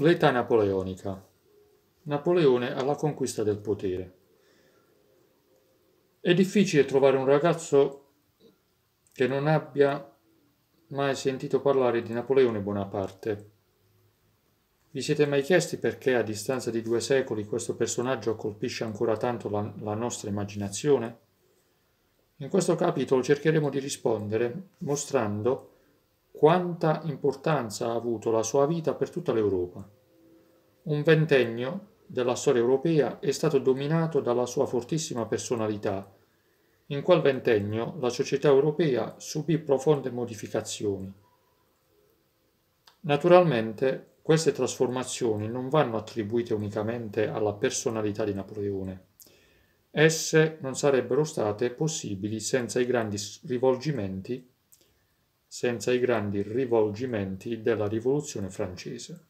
l'età napoleonica. Napoleone alla conquista del potere. È difficile trovare un ragazzo che non abbia mai sentito parlare di Napoleone Bonaparte. Vi siete mai chiesti perché a distanza di due secoli questo personaggio colpisce ancora tanto la, la nostra immaginazione? In questo capitolo cercheremo di rispondere mostrando quanta importanza ha avuto la sua vita per tutta l'Europa. Un ventennio della storia europea è stato dominato dalla sua fortissima personalità. In quel ventennio la società europea subì profonde modificazioni. Naturalmente queste trasformazioni non vanno attribuite unicamente alla personalità di Napoleone. Esse non sarebbero state possibili senza i grandi rivolgimenti senza i grandi rivolgimenti della rivoluzione francese.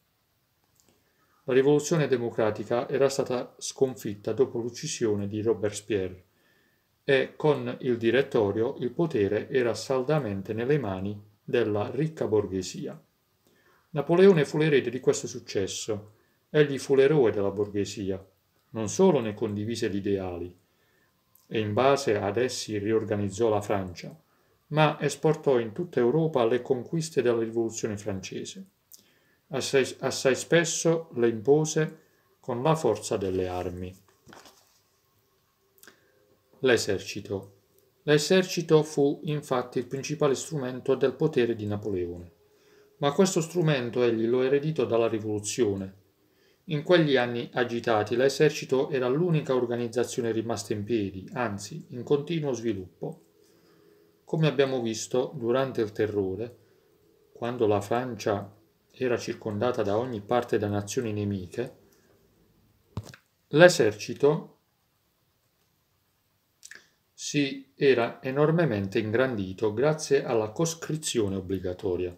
La rivoluzione democratica era stata sconfitta dopo l'uccisione di Robespierre e con il direttorio il potere era saldamente nelle mani della ricca borghesia. Napoleone fu l'erede di questo successo, egli fu l'eroe della borghesia, non solo ne condivise gli ideali, e in base ad essi riorganizzò la Francia, ma esportò in tutta Europa le conquiste della rivoluzione francese. Assai, assai spesso le impose con la forza delle armi. L'esercito. L'esercito fu infatti il principale strumento del potere di Napoleone, ma questo strumento egli lo ereditò dalla rivoluzione. In quegli anni agitati l'esercito era l'unica organizzazione rimasta in piedi, anzi in continuo sviluppo. Come abbiamo visto, durante il terrore, quando la Francia era circondata da ogni parte da nazioni nemiche, l'esercito si era enormemente ingrandito grazie alla coscrizione obbligatoria.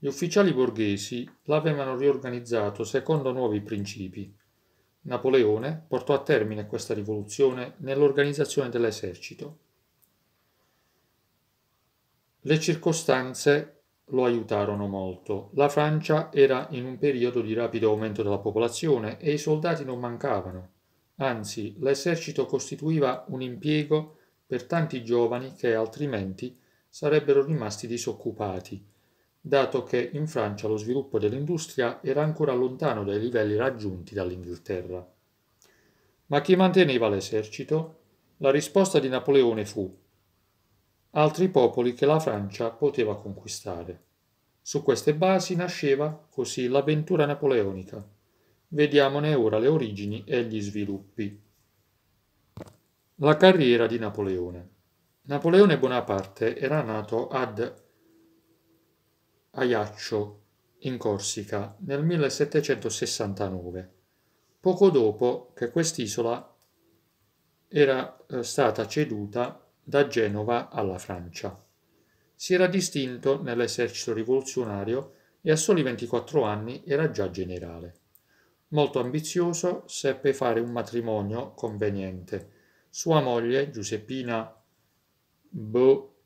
Gli ufficiali borghesi l'avevano riorganizzato secondo nuovi principi. Napoleone portò a termine questa rivoluzione nell'organizzazione dell'esercito le circostanze lo aiutarono molto. La Francia era in un periodo di rapido aumento della popolazione e i soldati non mancavano. Anzi, l'esercito costituiva un impiego per tanti giovani che altrimenti sarebbero rimasti disoccupati, dato che in Francia lo sviluppo dell'industria era ancora lontano dai livelli raggiunti dall'Inghilterra. Ma chi manteneva l'esercito? La risposta di Napoleone fu altri popoli che la Francia poteva conquistare. Su queste basi nasceva così l'avventura napoleonica. Vediamone ora le origini e gli sviluppi. La carriera di Napoleone. Napoleone Bonaparte era nato ad Ajaccio, in Corsica, nel 1769, poco dopo che quest'isola era eh, stata ceduta da Genova alla Francia. Si era distinto nell'esercito rivoluzionario e a soli 24 anni era già generale. Molto ambizioso, seppe fare un matrimonio conveniente. Sua moglie, Giuseppina Bo-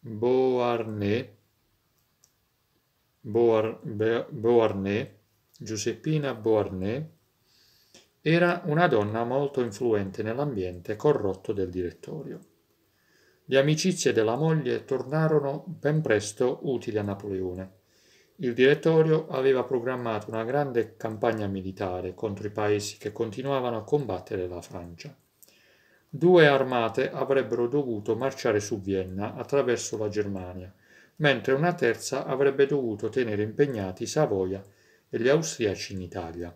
Beauharnais, Boar- Be- Beauharnais, Giuseppina Beauharnais, era una donna molto influente nell'ambiente corrotto del direttorio. Le amicizie della moglie tornarono ben presto utili a Napoleone. Il direttorio aveva programmato una grande campagna militare contro i paesi che continuavano a combattere la Francia. Due armate avrebbero dovuto marciare su Vienna attraverso la Germania, mentre una terza avrebbe dovuto tenere impegnati Savoia e gli austriaci in Italia.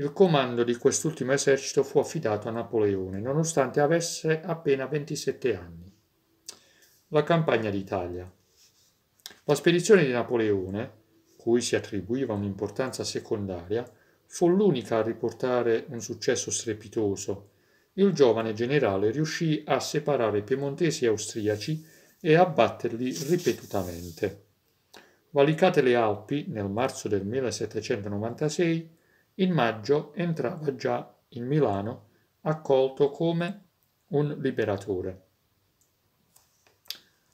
Il comando di quest'ultimo esercito fu affidato a Napoleone, nonostante avesse appena 27 anni. La campagna d'Italia. La spedizione di Napoleone, cui si attribuiva un'importanza secondaria, fu l'unica a riportare un successo strepitoso. Il giovane generale riuscì a separare piemontesi e austriaci e a batterli ripetutamente. Valicate le Alpi, nel marzo del 1796, in maggio entrava già in Milano accolto come un liberatore.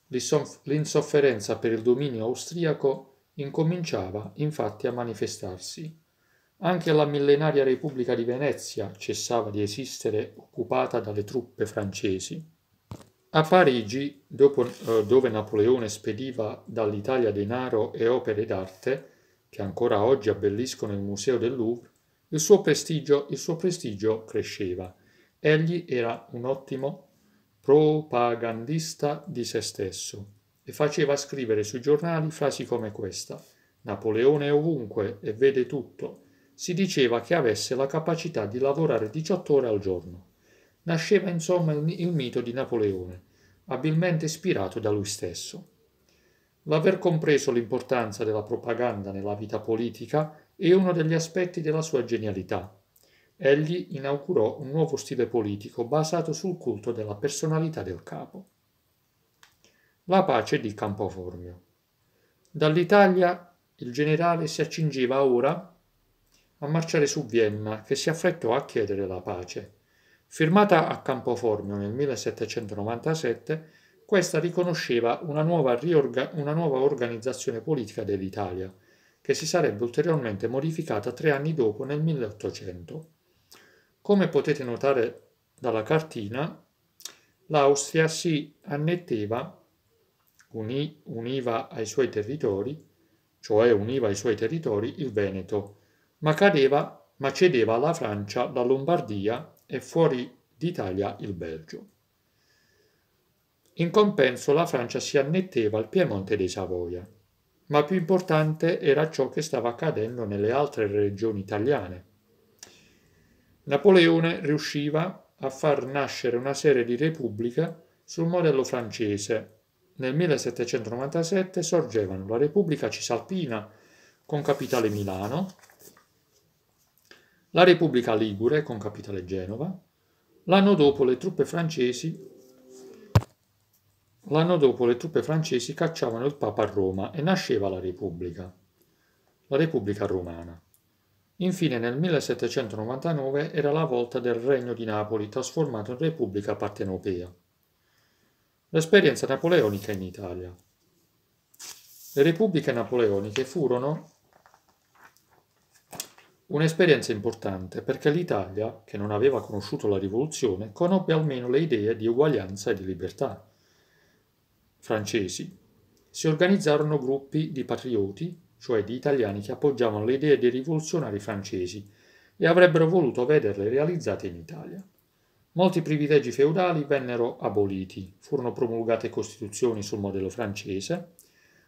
L'insofferenza per il dominio austriaco incominciava infatti a manifestarsi. Anche la millenaria Repubblica di Venezia cessava di esistere occupata dalle truppe francesi. A Parigi, dopo, eh, dove Napoleone spediva dall'Italia denaro e opere d'arte, che ancora oggi abbelliscono il Museo del Louvre, il suo prestigio, il suo prestigio cresceva. Egli era un ottimo propagandista di se stesso e faceva scrivere sui giornali frasi come questa. Napoleone è ovunque e vede tutto. Si diceva che avesse la capacità di lavorare 18 ore al giorno. Nasceva insomma il, mito di Napoleone, abilmente ispirato da lui stesso. L'aver compreso l'importanza della propaganda nella vita politica e uno degli aspetti della sua genialità. Egli inaugurò un nuovo stile politico basato sul culto della personalità del capo. La pace di Campoformio. Dall'Italia il generale si accingeva ora a marciare su Vienna, che si affrettò a chiedere la pace. Firmata a Campoformio nel 1797, questa riconosceva una nuova, una nuova organizzazione politica dell'Italia, che si sarebbe ulteriormente modificata tre anni dopo nel 1800. Come potete notare dalla cartina, l'Austria si annetteva, uni, univa ai suoi territori, cioè univa ai suoi territori il Veneto, ma, cadeva, ma cedeva alla Francia la Lombardia e fuori d'Italia il Belgio. In compenso la Francia si annetteva al Piemonte dei Savoia ma più importante era ciò che stava accadendo nelle altre regioni italiane. Napoleone riusciva a far nascere una serie di repubbliche sul modello francese. Nel 1797 sorgevano la Repubblica Cisalpina con capitale Milano, la Repubblica Ligure con capitale Genova. L'anno dopo le truppe francesi L'anno dopo le truppe francesi cacciavano il Papa a Roma e nasceva la Repubblica, la Repubblica Romana. Infine nel 1799 era la volta del Regno di Napoli trasformato in Repubblica Partenopea. L'esperienza napoleonica in Italia. Le repubbliche napoleoniche furono un'esperienza importante perché l'Italia, che non aveva conosciuto la rivoluzione, conobbe almeno le idee di uguaglianza e di libertà francesi, si organizzarono gruppi di patrioti, cioè di italiani che appoggiavano le idee dei rivoluzionari francesi e avrebbero voluto vederle realizzate in Italia. Molti privilegi feudali vennero aboliti, furono promulgate costituzioni sul modello francese,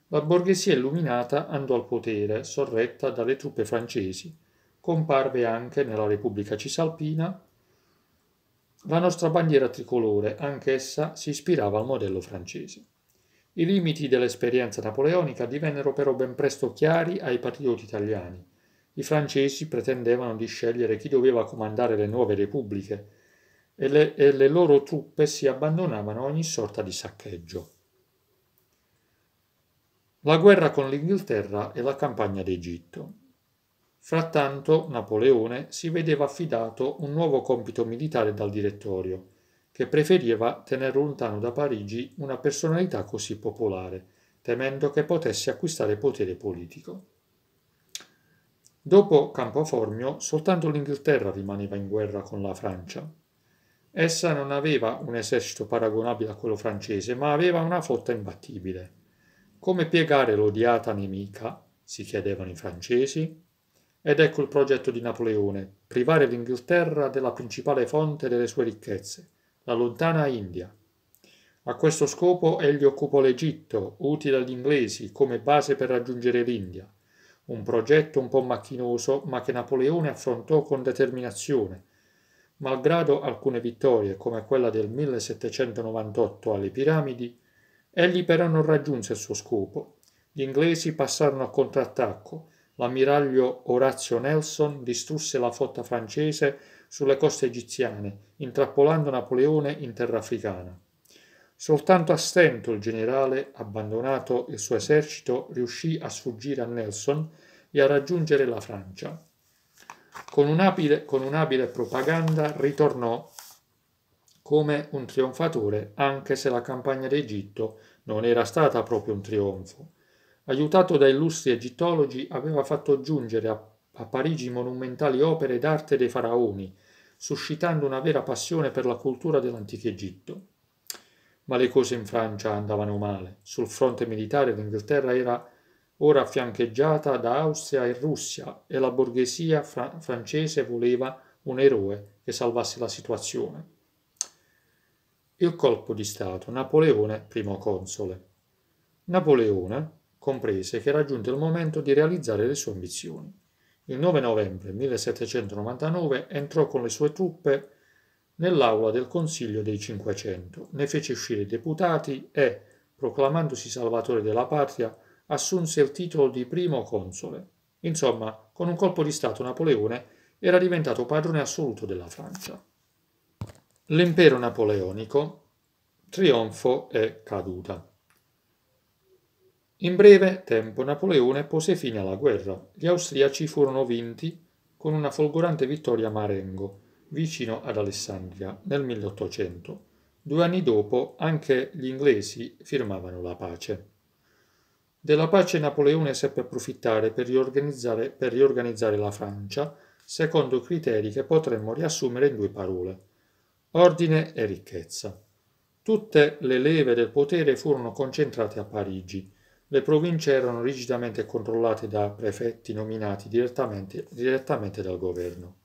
la borghesia illuminata andò al potere, sorretta dalle truppe francesi, comparve anche nella Repubblica Cisalpina. La nostra bandiera tricolore, anch'essa, si ispirava al modello francese. I limiti dell'esperienza napoleonica divennero però ben presto chiari ai patrioti italiani. I francesi pretendevano di scegliere chi doveva comandare le nuove repubbliche e le, e le loro truppe si abbandonavano a ogni sorta di saccheggio. La guerra con l'Inghilterra e la campagna d'Egitto. Frattanto Napoleone si vedeva affidato un nuovo compito militare dal direttorio – che preferiva tenere lontano da Parigi una personalità così popolare, temendo che potesse acquistare potere politico. Dopo Campoformio, soltanto l'Inghilterra rimaneva in guerra con la Francia. Essa non aveva un esercito paragonabile a quello francese, ma aveva una flotta imbattibile. Come piegare l'odiata nemica? si chiedevano i francesi. Ed ecco il progetto di Napoleone, privare l'Inghilterra della principale fonte delle sue ricchezze, la lontana India. A questo scopo egli occupò l'Egitto, utile agli inglesi, come base per raggiungere l'India. Un progetto un po' macchinoso, ma che Napoleone affrontò con determinazione. Malgrado alcune vittorie, come quella del 1798 alle piramidi, egli però non raggiunse il suo scopo. Gli inglesi passarono a contrattacco. L'ammiraglio Orazio Nelson distrusse la flotta francese sulle coste egiziane, intrappolando Napoleone in terra africana. Soltanto a stento il generale, abbandonato il suo esercito, riuscì a sfuggire a Nelson e a raggiungere la Francia. Con un'abile, con un'abile propaganda ritornò come un trionfatore, anche se la campagna d'Egitto non era stata proprio un trionfo. Aiutato da illustri egittologi, aveva fatto giungere a a Parigi monumentali opere d'arte dei faraoni, suscitando una vera passione per la cultura dell'antico Egitto. Ma le cose in Francia andavano male. Sul fronte militare l'Inghilterra era ora fiancheggiata da Austria e Russia e la borghesia fra francese voleva un eroe che salvasse la situazione. Il colpo di Stato, Napoleone, primo console. Napoleone comprese che era giunto il momento di realizzare le sue ambizioni. Il 9 novembre 1799 entrò con le sue truppe nell'aula del Consiglio dei Cinquecento, ne fece uscire i deputati e, proclamandosi salvatore della patria, assunse il titolo di primo console. Insomma, con un colpo di Stato Napoleone era diventato padrone assoluto della Francia. L'impero napoleonico, trionfo e caduta. In breve tempo Napoleone pose fine alla guerra. Gli austriaci furono vinti con una folgorante vittoria a Marengo, vicino ad Alessandria, nel 1800. Due anni dopo anche gli inglesi firmavano la pace. Della pace Napoleone seppe approfittare per riorganizzare, per riorganizzare la Francia secondo criteri che potremmo riassumere in due parole, ordine e ricchezza. Tutte le leve del potere furono concentrate a Parigi, le province erano rigidamente controllate da prefetti nominati direttamente, direttamente dal governo.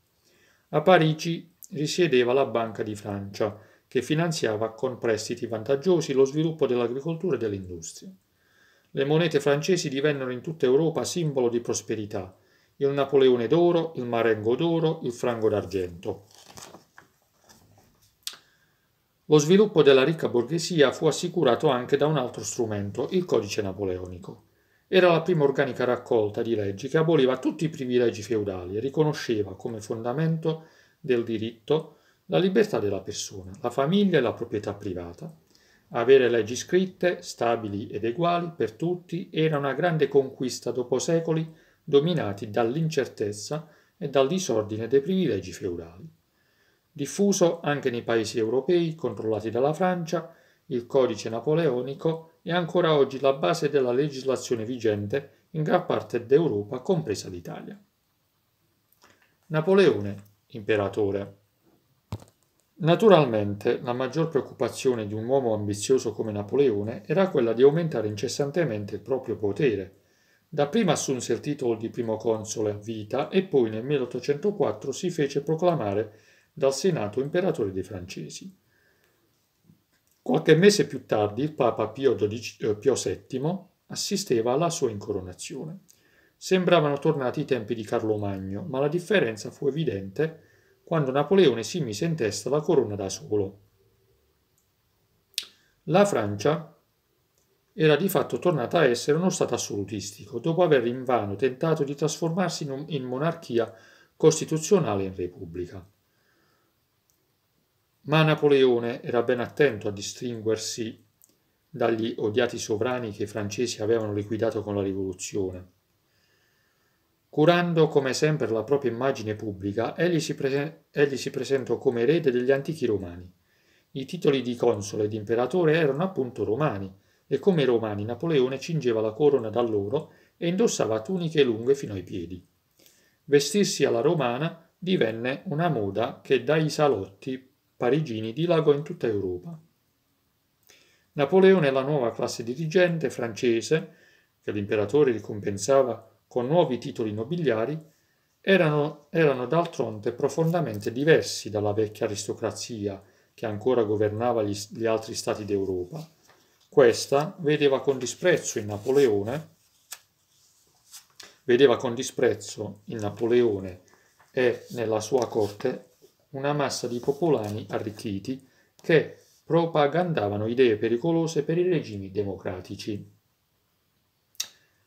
A Parigi risiedeva la Banca di Francia, che finanziava con prestiti vantaggiosi lo sviluppo dell'agricoltura e dell'industria. Le monete francesi divennero in tutta Europa simbolo di prosperità, il Napoleone d'oro, il Marengo d'oro, il Frango d'argento. Lo sviluppo della ricca borghesia fu assicurato anche da un altro strumento, il codice napoleonico. Era la prima organica raccolta di leggi che aboliva tutti i privilegi feudali e riconosceva come fondamento del diritto la libertà della persona, la famiglia e la proprietà privata. Avere leggi scritte, stabili ed uguali per tutti era una grande conquista dopo secoli dominati dall'incertezza e dal disordine dei privilegi feudali. Diffuso anche nei paesi europei controllati dalla Francia, il codice napoleonico è ancora oggi la base della legislazione vigente in gran parte d'Europa, compresa l'Italia. Napoleone, imperatore. Naturalmente, la maggior preoccupazione di un uomo ambizioso come Napoleone era quella di aumentare incessantemente il proprio potere. Dapprima assunse il titolo di primo console a vita e poi nel 1804 si fece proclamare dal Senato imperatore dei francesi. Qualche mese più tardi il Papa Pio, XII, eh, Pio VII assisteva alla sua incoronazione. Sembravano tornati i tempi di Carlo Magno, ma la differenza fu evidente quando Napoleone si mise in testa la corona da solo. La Francia era di fatto tornata a essere uno Stato assolutistico, dopo aver invano tentato di trasformarsi in, un, in monarchia costituzionale in repubblica. Ma Napoleone era ben attento a distinguersi dagli odiati sovrani che i francesi avevano liquidato con la rivoluzione. Curando come sempre la propria immagine pubblica, egli si, prese- egli si presentò come erede degli antichi romani. I titoli di console ed imperatore erano appunto romani, e come romani Napoleone cingeva la corona da loro e indossava tuniche lunghe fino ai piedi. Vestirsi alla romana divenne una moda che dai salotti parigini dilagò in tutta Europa. Napoleone e la nuova classe dirigente francese, che l'imperatore ricompensava con nuovi titoli nobiliari, erano, erano d'altronde profondamente diversi dalla vecchia aristocrazia che ancora governava gli, gli altri stati d'Europa. Questa vedeva con disprezzo in Napoleone vedeva con disprezzo in Napoleone e nella sua corte una massa di popolani arricchiti che propagandavano idee pericolose per i regimi democratici.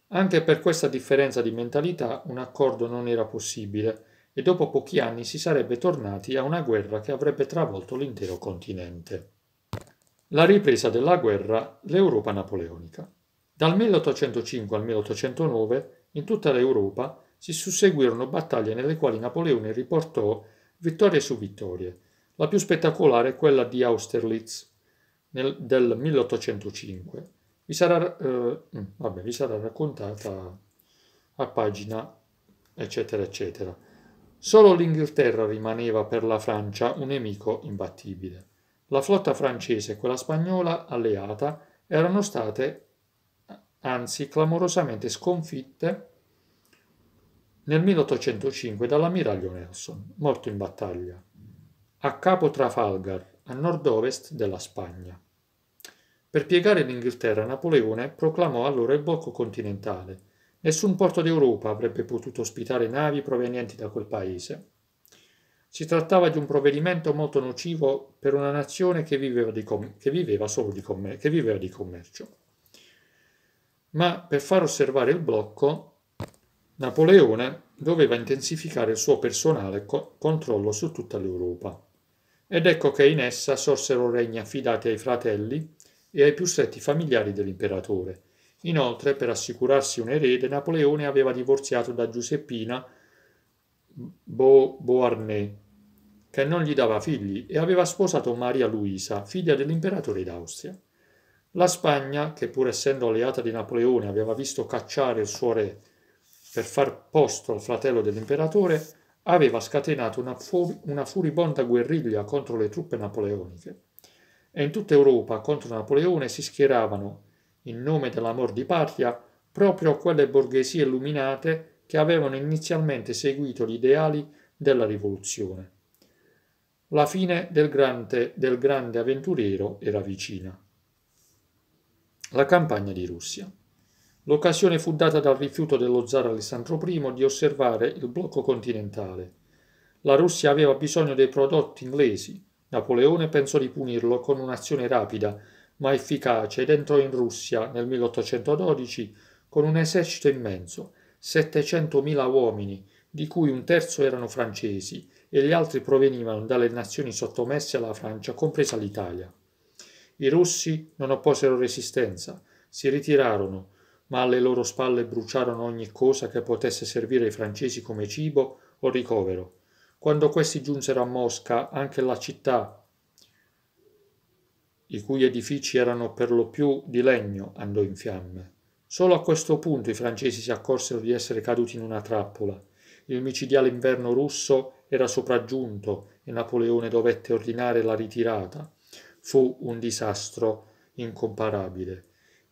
Anche per questa differenza di mentalità un accordo non era possibile e dopo pochi anni si sarebbe tornati a una guerra che avrebbe travolto l'intero continente. La ripresa della guerra, l'Europa napoleonica. Dal 1805 al 1809 in tutta l'Europa si susseguirono battaglie nelle quali Napoleone riportò vittorie su vittorie. La più spettacolare è quella di Austerlitz nel, del 1805. Vi sarà, eh, mm, vabbè, vi sarà raccontata a pagina, eccetera, eccetera. Solo l'Inghilterra rimaneva per la Francia un nemico imbattibile. La flotta francese e quella spagnola alleata erano state anzi clamorosamente sconfitte nel 1805 dall'ammiraglio Nelson, morto in battaglia, a capo Trafalgar, a nord-ovest della Spagna. Per piegare l'Inghilterra, Napoleone proclamò allora il blocco continentale. Nessun porto d'Europa avrebbe potuto ospitare navi provenienti da quel paese. Si trattava di un provvedimento molto nocivo per una nazione che viveva di, com- che viveva di, com- che viveva di commercio. Ma per far osservare il blocco, Napoleone doveva intensificare il suo personale co- controllo su tutta l'Europa. Ed ecco che in essa sorsero regni affidati ai fratelli e ai più stretti familiari dell'imperatore. Inoltre, per assicurarsi un erede, Napoleone aveva divorziato da Giuseppina Beauharnais, che non gli dava figli, e aveva sposato Maria Luisa, figlia dell'imperatore d'Austria. La Spagna, che pur essendo alleata di Napoleone aveva visto cacciare il suo re per far posto al fratello dell'imperatore, aveva scatenato una, fu- una furibonda guerriglia contro le truppe napoleoniche e in tutta Europa contro Napoleone si schieravano, in nome dell'amor di patria, proprio quelle borghesie illuminate che avevano inizialmente seguito gli ideali della rivoluzione. La fine del grande, del grande avventuriero era vicina. La campagna di Russia. L'occasione fu data dal rifiuto dello zar Alessandro I di osservare il blocco continentale. La Russia aveva bisogno dei prodotti inglesi. Napoleone pensò di punirlo con un'azione rapida ma efficace ed entrò in Russia nel 1812 con un esercito immenso, 700.000 uomini, di cui un terzo erano francesi e gli altri provenivano dalle nazioni sottomesse alla Francia, compresa l'Italia. I russi non opposero resistenza, si ritirarono ma alle loro spalle bruciarono ogni cosa che potesse servire ai francesi come cibo o ricovero. Quando questi giunsero a Mosca, anche la città, i cui edifici erano per lo più di legno, andò in fiamme. Solo a questo punto i francesi si accorsero di essere caduti in una trappola. Il micidiale inverno russo era sopraggiunto e Napoleone dovette ordinare la ritirata. Fu un disastro incomparabile.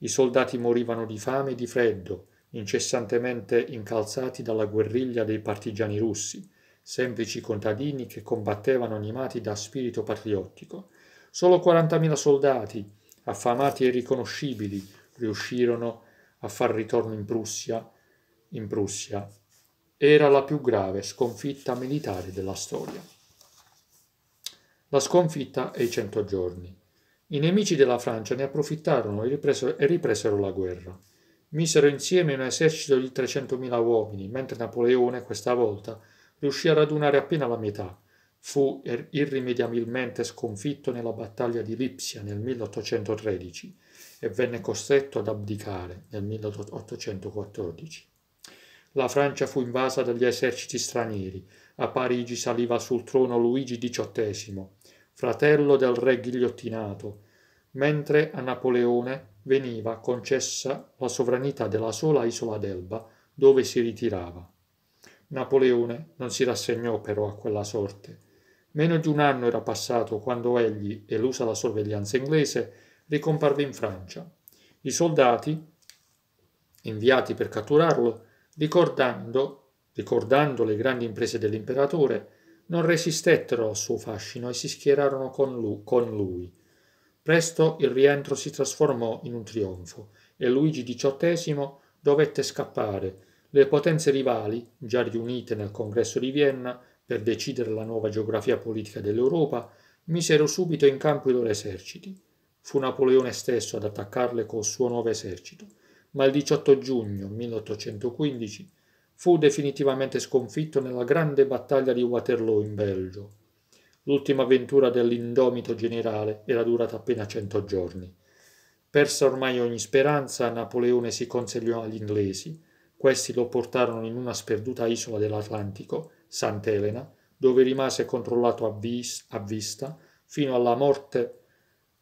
I soldati morivano di fame e di freddo, incessantemente incalzati dalla guerriglia dei partigiani russi, semplici contadini che combattevano animati da spirito patriottico. Solo 40.000 soldati, affamati e riconoscibili, riuscirono a far ritorno in Prussia. In Prussia era la più grave sconfitta militare della storia. La sconfitta e i cento giorni. I nemici della Francia ne approfittarono e ripresero, e ripresero la guerra. Misero insieme un esercito di 300.000 uomini, mentre Napoleone, questa volta, riuscì a radunare appena la metà. Fu er, irrimediabilmente sconfitto nella battaglia di Lipsia nel 1813 e venne costretto ad abdicare nel 1814. La Francia fu invasa dagli eserciti stranieri. A Parigi saliva sul trono Luigi XVIII fratello del re ghigliottinato, mentre a Napoleone veniva concessa la sovranità della sola isola d'Elba, dove si ritirava. Napoleone non si rassegnò però a quella sorte. Meno di un anno era passato quando egli, elusa la sorveglianza inglese, ricomparve in Francia. I soldati, inviati per catturarlo, ricordando, ricordando le grandi imprese dell'imperatore, non resistettero al suo fascino e si schierarono con lui, con lui. Presto il rientro si trasformò in un trionfo e Luigi XVIII dovette scappare. Le potenze rivali, già riunite nel congresso di Vienna per decidere la nuova geografia politica dell'Europa, misero subito in campo i loro eserciti. Fu Napoleone stesso ad attaccarle col suo nuovo esercito, ma il 18 giugno 1815 fu definitivamente sconfitto nella grande battaglia di Waterloo in Belgio. L'ultima avventura dell'indomito generale era durata appena cento giorni. Persa ormai ogni speranza, Napoleone si consegnò agli inglesi. Questi lo portarono in una sperduta isola dell'Atlantico, Sant'Elena, dove rimase controllato a, vis a vista fino alla morte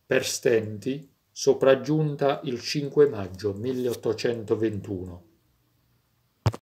per stenti sopraggiunta il 5 maggio 1821.